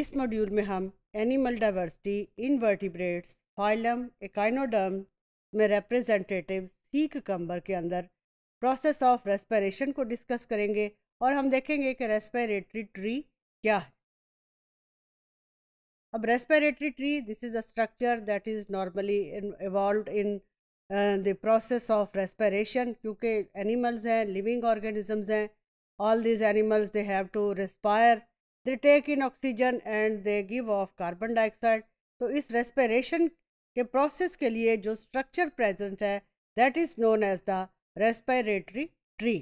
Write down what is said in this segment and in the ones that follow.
इस मॉड्यूल में हम animal diversity vertebrates phylum echinoderm में रिप्रेजेंटेटिव सी कम्बर के अंदर प्रोसेस ऑफ रेस्पिरेशन को डिस्कस करेंगे और हम देखेंगे कि रेस्पिरेटरी ट्री क्या है अब respiratory tree this is a structure that is normally involve in the process of respiration क्योंकि एनिमल्स हैं लिविंग ऑर्गेनिजम्स हैं all these animals they have to respire they take in oxygen and they give off carbon dioxide तो इस respiration के process के लिए जो structure present है that is known as the respiratory tree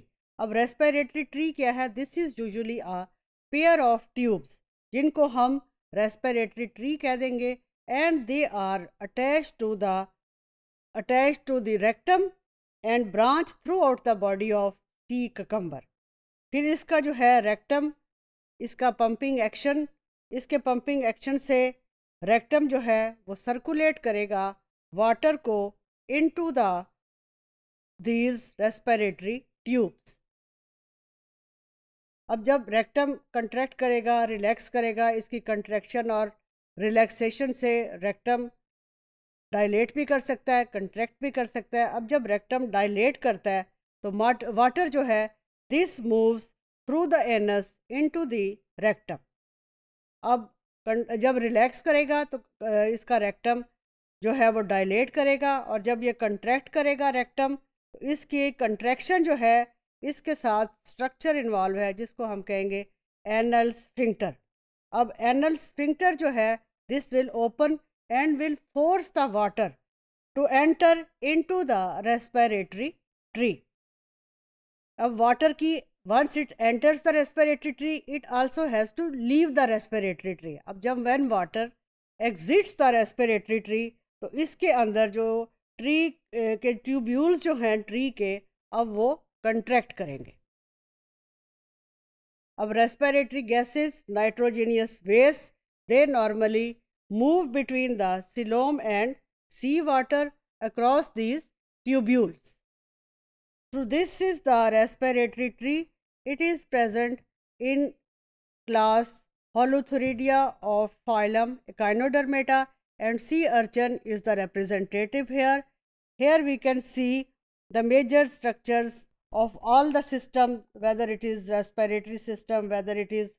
अब रेस्पिरेटरी ट्री क्या है this is usually a pair of tubes जिनको हम रेस्पिरेटरी ट्री कह देंगे and they are attach to the attach to the rectum and branch throughout the body of sea cucumber फिर इसका जो है रेक्टम इसका पंपिंग एक्शन इसके पंपिंग एक्शन से रेक्टम जो है वो सर्कुलेट करेगा वाटर को into the these respiratory tubes अब जब रेक्टम कंट्रैक्ट करेगा रिलैक्स करेगा इसकी कंट्रैक्शन और रिलैक्सेशन से रेक्टम डायलेट भी कर सकता है कंट्रैक्ट भी कर सकता है अब जब रेक्टम डायलेट करता है तो वाटर जो है this moves through the anus into the rectum अब जब रिलैक्स करेगा तो इसका रेक्टम जो है वो डायलेट करेगा और जब ये कंट्रैक्ट करेगा रेक्टम तो इसकी कंट्रैक्शन जो है इसके साथ स्ट्रक्चर इन्वॉल्व है जिसको हम कहेंगे एनल स्फिंक्टर अब एनल स्फिंक्टर जो है this will open and will force the water to enter into the respiratory tree अब वाटर की once it enters the respiratory tree it also has to leave the respiratory tree अब जब when water exits the respiratory tree तो इसके अंदर जो tree के tubules जो हैं ट्री के अब वो कंट्रैक्ट करेंगे अब respiratory gases nitrogenous waste they normally move between the coelom and sea water across these tubules Through this is the respiratory tree. It is present in class Holothuridia of phylum Echinodermata and sea urchin is the representative here. Here we can see the major structures of all the system whether it is respiratory system, whether it is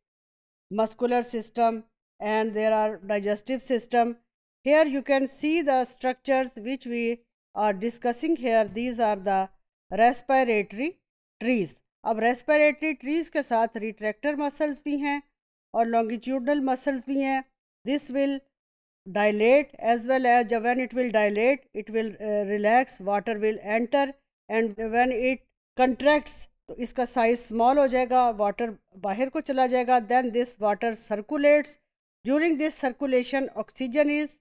muscular system and there are digestive system. Here you can see the structures which we are discussing here. These are the respiratory trees अब respiratory trees के साथ retractor muscles भी हैं और longitudinal muscles भी हैं this will dilate as well as when it will dilate it will relax water will enter and when it contracts तो इसका साइज स्मॉल हो जाएगा वाटर बाहर को चला जाएगा then this water circulates during this circulation oxygen is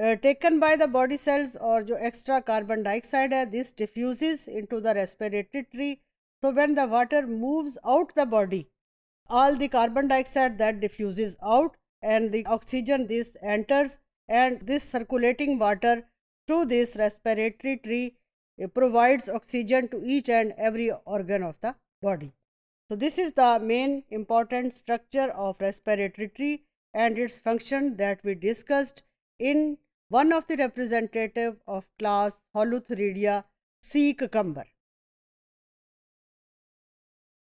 Uh, taken by the body cells or जो extra carbon dioxide this diffuses into the respiratory tree so when the water moves out the body all the carbon dioxide that diffuses out and the oxygen this enters and this circulating water through this respiratory tree provides oxygen to each and every organ of the body. So this is the main important structure of respiratory tree and its function that we discussed in one of the representative of class Holutheridia, C. cucumber.